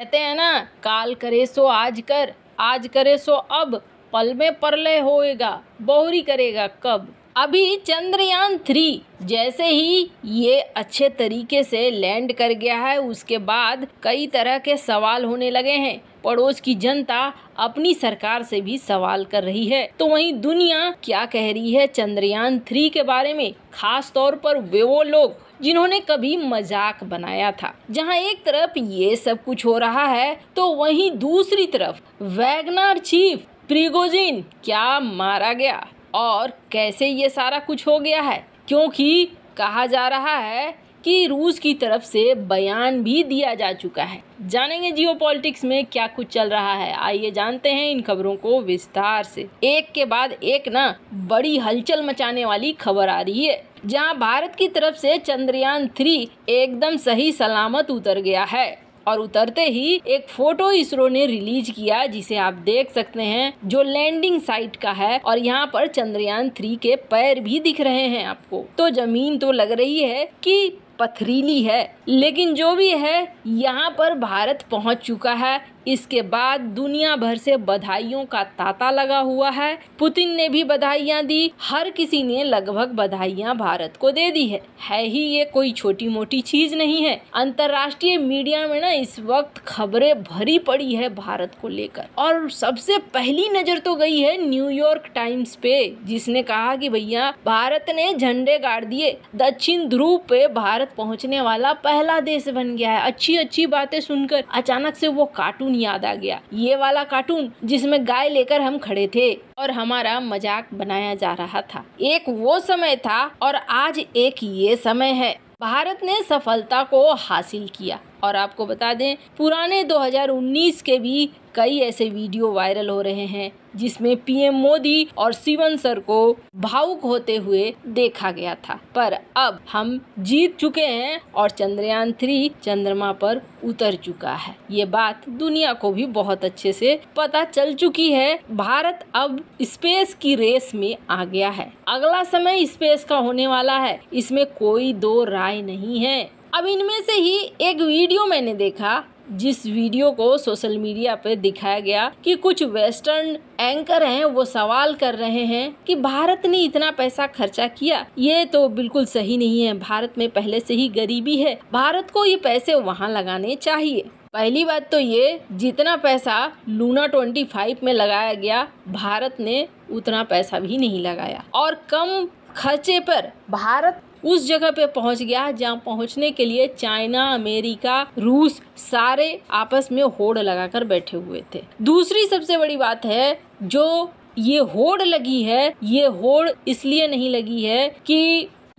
कहते हैं ना काल करे सो आज कर आज करे सो अब पल में परलय होएगा बहुरी करेगा कब अभी चंद्रयान थ्री जैसे ही ये अच्छे तरीके से लैंड कर गया है उसके बाद कई तरह के सवाल होने लगे हैं पड़ोस की जनता अपनी सरकार से भी सवाल कर रही है तो वहीं दुनिया क्या कह रही है चंद्रयान थ्री के बारे में खास तौर पर वे वो लोग जिन्होंने कभी मजाक बनाया था जहां एक तरफ ये सब कुछ हो रहा है तो वहीं दूसरी तरफ वैगनार चीफ प्रिगोजिन क्या मारा गया और कैसे ये सारा कुछ हो गया है क्योंकि कहा जा रहा है कि रूस की तरफ से बयान भी दिया जा चुका है जानेंगे जियो में क्या कुछ चल रहा है आइए जानते हैं इन खबरों को विस्तार से एक के बाद एक ना बड़ी हलचल मचाने वाली खबर आ रही है जहां भारत की तरफ से चंद्रयान थ्री एकदम सही सलामत उतर गया है और उतरते ही एक फोटो इसरो ने रिलीज किया जिसे आप देख सकते हैं जो लैंडिंग साइट का है और यहाँ पर चंद्रयान थ्री के पैर भी दिख रहे हैं आपको तो जमीन तो लग रही है कि पथरीली है लेकिन जो भी है यहाँ पर भारत पहुँच चुका है इसके बाद दुनिया भर से बधाइयों का तांता लगा हुआ है पुतिन ने भी बधाइयाँ दी हर किसी ने लगभग बधाइयाँ भारत को दे दी है है ही ये कोई छोटी मोटी चीज नहीं है अंतर्राष्ट्रीय मीडिया में ना इस वक्त खबरें भरी पड़ी है भारत को लेकर और सबसे पहली नजर तो गई है न्यूयॉर्क टाइम्स पे जिसने कहा कि भैया भारत ने झंडे गाड़ दिए दक्षिण ध्रुव पे भारत पहुंचने वाला पहला देश बन गया है अच्छी अच्छी बातें सुनकर अचानक से वो कार्टून याद आ गया ये वाला कार्टून जिसमें गाय लेकर हम खड़े थे और हमारा मजाक बनाया जा रहा था एक वो समय था और आज एक ये समय है भारत ने सफलता को हासिल किया और आपको बता दें पुराने 2019 के भी कई ऐसे वीडियो वायरल हो रहे हैं जिसमें पीएम मोदी और सिवन सर को भावुक होते हुए देखा गया था पर अब हम जीत चुके हैं और चंद्रयान थ्री चंद्रमा पर उतर चुका है ये बात दुनिया को भी बहुत अच्छे से पता चल चुकी है भारत अब स्पेस की रेस में आ गया है अगला समय स्पेस का होने वाला है इसमें कोई दो राय नहीं है अब इनमें से ही एक वीडियो मैंने देखा जिस वीडियो को सोशल मीडिया पर दिखाया गया कि कुछ वेस्टर्न एंकर हैं वो सवाल कर रहे हैं कि भारत ने इतना पैसा खर्चा किया ये तो बिल्कुल सही नहीं है भारत में पहले से ही गरीबी है भारत को ये पैसे वहाँ लगाने चाहिए पहली बात तो ये जितना पैसा लूना ट्वेंटी फाइव में लगाया गया भारत ने उतना पैसा भी नहीं लगाया और कम खर्चे पर भारत उस जगह पे पहुंच गया जहां पहुंचने के लिए चाइना अमेरिका रूस सारे आपस में होड़ लगाकर बैठे हुए थे दूसरी सबसे बड़ी बात है जो ये होड़ लगी है ये होड़ इसलिए नहीं लगी है कि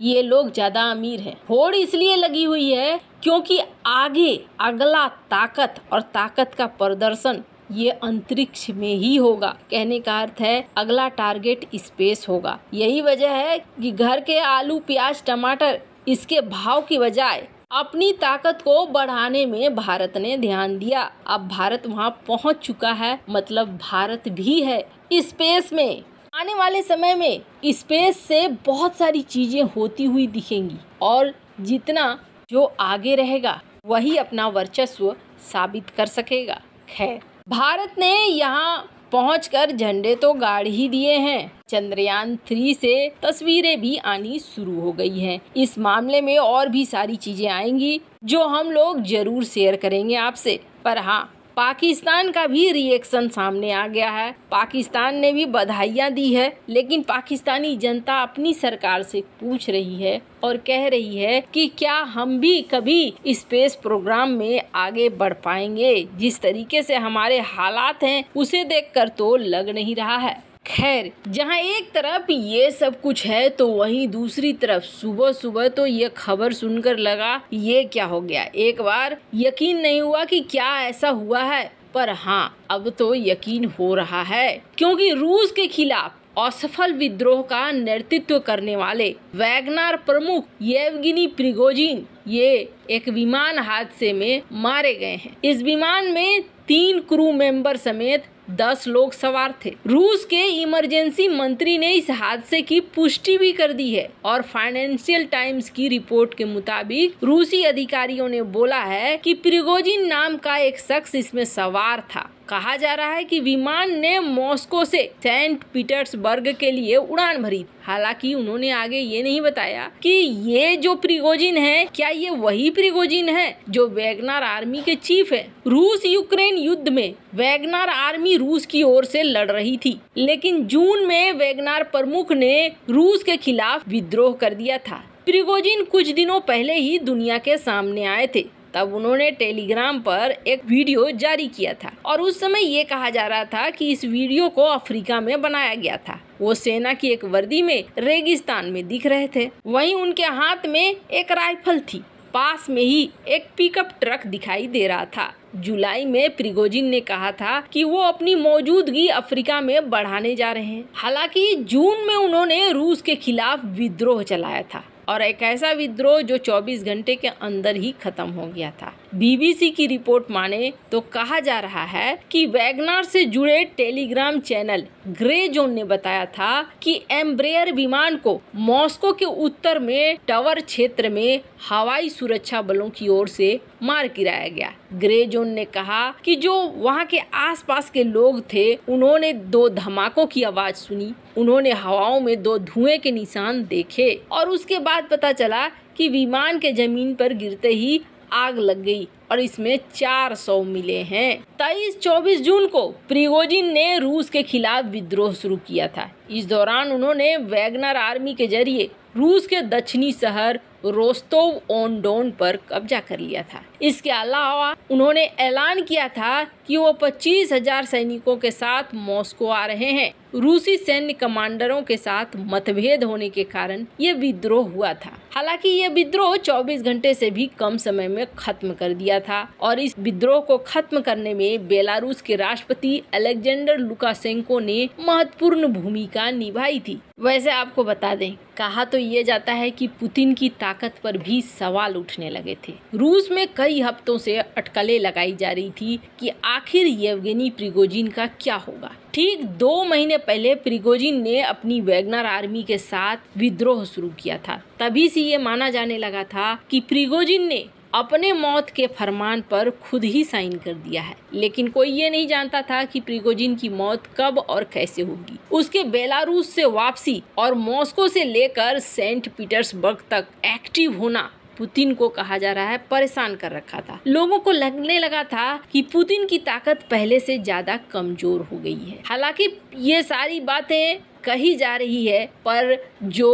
ये लोग ज्यादा अमीर हैं होड़ इसलिए लगी हुई है क्योंकि आगे अगला ताकत और ताकत का प्रदर्शन ये अंतरिक्ष में ही होगा कहने का अर्थ है अगला टारगेट स्पेस होगा यही वजह है कि घर के आलू प्याज टमाटर इसके भाव की बजाय अपनी ताकत को बढ़ाने में भारत ने ध्यान दिया अब भारत वहाँ पहुँच चुका है मतलब भारत भी है स्पेस में आने वाले समय में स्पेस से बहुत सारी चीज़ें होती हुई दिखेंगी और जितना जो आगे रहेगा वही अपना वर्चस्व साबित कर सकेगा खैर भारत ने यहाँ पहुंचकर झंडे तो गाड़ ही दिए हैं चंद्रयान थ्री से तस्वीरें भी आनी शुरू हो गई हैं इस मामले में और भी सारी चीजें आएंगी जो हम लोग जरूर शेयर करेंगे आपसे पर हाँ पाकिस्तान का भी रिएक्शन सामने आ गया है पाकिस्तान ने भी बधाइयाँ दी है लेकिन पाकिस्तानी जनता अपनी सरकार से पूछ रही है और कह रही है कि क्या हम भी कभी स्पेस प्रोग्राम में आगे बढ़ पाएंगे जिस तरीके से हमारे हालात हैं उसे देखकर तो लग नहीं रहा है खैर जहाँ एक तरफ ये सब कुछ है तो वहीं दूसरी तरफ सुबह सुबह तो ये खबर सुनकर लगा ये क्या हो गया एक बार यकीन नहीं हुआ कि क्या ऐसा हुआ है पर हाँ अब तो यकीन हो रहा है क्योंकि रूस के खिलाफ असफल विद्रोह का नेतृत्व करने वाले वैगनार प्रमुख येवगिनी प्रिगोजिन ये एक विमान हादसे में मारे गए हैं इस विमान में तीन क्रू मेंबर समेत दस लोग सवार थे रूस के इमरजेंसी मंत्री ने इस हादसे की पुष्टि भी कर दी है और फाइनेंशियल टाइम्स की रिपोर्ट के मुताबिक रूसी अधिकारियों ने बोला है कि प्रिगोजिन नाम का एक शख्स इसमें सवार था कहा जा रहा है कि विमान ने मॉस्को से सेंट पीटर्सबर्ग के लिए उड़ान भरी हालांकि उन्होंने आगे ये नहीं बताया कि ये जो प्रिगोजिन है क्या ये वही प्रिगोजिन है जो वैगनर आर्मी के चीफ है रूस यूक्रेन युद्ध में वैगनर आर्मी रूस की ओर से लड़ रही थी लेकिन जून में वैगनर प्रमुख ने रूस के खिलाफ विद्रोह कर दिया था प्रिगोजिन कुछ दिनों पहले ही दुनिया के सामने आए थे तब उन्होंने टेलीग्राम पर एक वीडियो जारी किया था और उस समय ये कहा जा रहा था कि इस वीडियो को अफ्रीका में बनाया गया था वो सेना की एक वर्दी में रेगिस्तान में दिख रहे थे वहीं उनके हाथ में एक राइफल थी पास में ही एक पिकअप ट्रक दिखाई दे रहा था जुलाई में प्रिगोजिन ने कहा था कि वो अपनी मौजूदगी अफ्रीका में बढ़ाने जा रहे हैं हालांकि जून में उन्होंने रूस के खिलाफ विद्रोह चलाया था और एक ऐसा विद्रोह जो 24 घंटे के अंदर ही ख़त्म हो गया था बीबीसी की रिपोर्ट माने तो कहा जा रहा है कि वैगनार से जुड़े टेलीग्राम चैनल ग्रे जोन ने बताया था कि एम्ब्रेयर विमान को मॉस्को के उत्तर में टावर क्षेत्र में हवाई सुरक्षा बलों की ओर से मार गिराया गया ग्रे जोन ने कहा कि जो वहां के आसपास के लोग थे उन्होंने दो धमाकों की आवाज सुनी उन्होंने हवाओं में दो धुएं के निशान देखे और उसके बाद पता चला कि विमान के जमीन पर गिरते ही आग लग गई और इसमें चार सौ मिले हैं तेईस चौबीस जून को प्रिगोजिन ने रूस के खिलाफ विद्रोह शुरू किया था इस दौरान उन्होंने वैगनर आर्मी के जरिए रूस के दक्षिणी शहर रोस्तोव ऑन डोन पर कब्जा कर लिया था इसके अलावा उन्होंने ऐलान किया था कि वो पच्चीस हजार सैनिकों के साथ मॉस्को आ रहे हैं रूसी सैन्य कमांडरों के साथ मतभेद होने के कारण यह विद्रोह हुआ था हालांकि यह विद्रोह 24 घंटे से भी कम समय में खत्म कर दिया था और इस विद्रोह को खत्म करने में बेलारूस के राष्ट्रपति अलेक्जेंडर लुकाशेंको ने महत्वपूर्ण भूमिका निभाई थी वैसे आपको बता दें कहा तो ये जाता है कि पुतिन की ताकत पर भी सवाल उठने लगे थे रूस में कई हफ्तों से अटकलें लगाई जा रही थी कि आखिर येवगेनी प्रिगोजिन का क्या होगा ठीक दो महीने पहले प्रिगोजिन ने अपनी वैगनर आर्मी के साथ विद्रोह शुरू किया था तभी से ये माना जाने लगा था कि प्रिगोजिन ने अपने मौत के फरमान पर खुद ही साइन कर दिया है लेकिन कोई ये नहीं जानता था कि प्रिगोजिन की मौत कब और कैसे होगी उसके बेलारूस से वापसी और मॉस्को से लेकर सेंट पीटर्सबर्ग तक एक्टिव होना पुतिन को कहा जा रहा है परेशान कर रखा था लोगों को लगने लगा था कि पुतिन की ताकत पहले से ज्यादा कमजोर हो गई है हालांकि ये सारी बातें कही जा रही है पर जो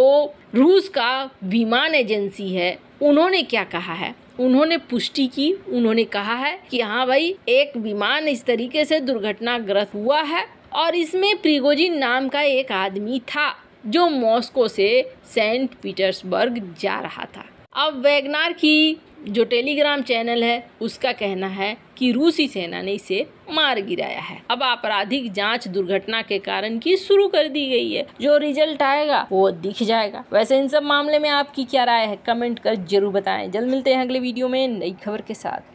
रूस का विमान एजेंसी है उन्होंने क्या कहा है उन्होंने पुष्टि की उन्होंने कहा है कि हाँ भाई एक विमान इस तरीके से दुर्घटनाग्रस्त हुआ है और इसमें प्रिगोजिन नाम का एक आदमी था जो मॉस्को से सेंट पीटर्सबर्ग जा रहा था अब वैगनार की जो टेलीग्राम चैनल है उसका कहना है कि रूसी सेना ने इसे मार गिराया है अब आपराधिक जांच दुर्घटना के कारण की शुरू कर दी गई है जो रिजल्ट आएगा वो दिख जाएगा वैसे इन सब मामले में आपकी क्या राय है कमेंट कर जरूर बताएं जल्द मिलते हैं अगले वीडियो में नई खबर के साथ